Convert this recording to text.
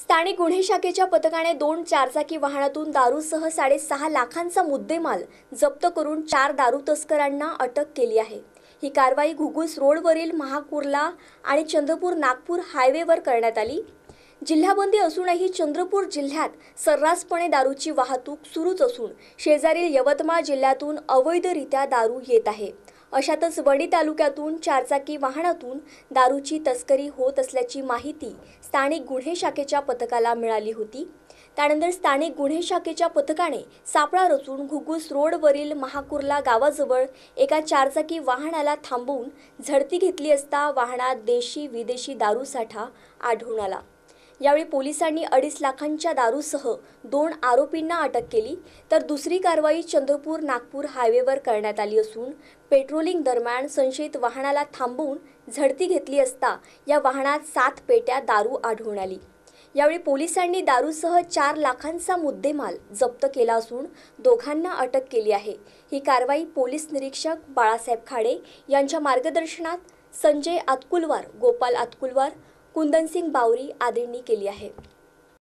स्थानिक गुन्हे शाखेच्या पथकाने दोन चारचाकी वाहनातून दारूसह साडेसहा लाखांचा मुद्देमाल जप्त करून चार दारू तस्करांना अटक केली आहे ही कारवाई घुगुस रोडवरील महाकुर्ला आणि चंद्रपूर नागपूर हायवेवर करण्यात आली जिल्हाबंदी असूनही चंद्रपूर जिल्ह्यात सर्रासपणे दारूची वाहतूक सुरूच असून शेजारील यवतमाळ जिल्ह्यातून अवैधरित्या दारू येत आहे अशातच वडी तालुक्यातून चारचाकी वाहनातून दारूची तस्करी होत असल्याची माहिती स्थानिक गुन्हे शाखेच्या पथकाला मिळाली होती त्यानंतर स्थानिक गुन्हे शाखेच्या पथकाने सापळा रचून घुगुस रोडवरील महाकुर्ला गावाजवळ एका चारचाकी वाहनाला थांबवून झडती घेतली असता वाहनात देशी विदेशी दारूसाठा आढळून आला यावेळी पोलिसांनी अडीच लाखांच्या दारूसह दोन आरोपींना अटक केली तर दुसरी कारवाई चंद्रपूर नागपूर हायवेवर करण्यात आली असून पेट्रोलिंग दरम्यान संशयित वाहनाला थांबवून झडती घेतली असता या वाहनात सात पेट्या दारू आढळून आली यावेळी पोलिसांनी दारूसह चार लाखांचा मुद्देमाल जप्त केला असून दोघांना अटक केली आहे ही कारवाई पोलीस निरीक्षक बाळासाहेब खाडे यांच्या मार्गदर्शनात संजय आतकुलवार गोपाल आतकुलवार कुंदनसिंग बावरी आदींनी केली आहे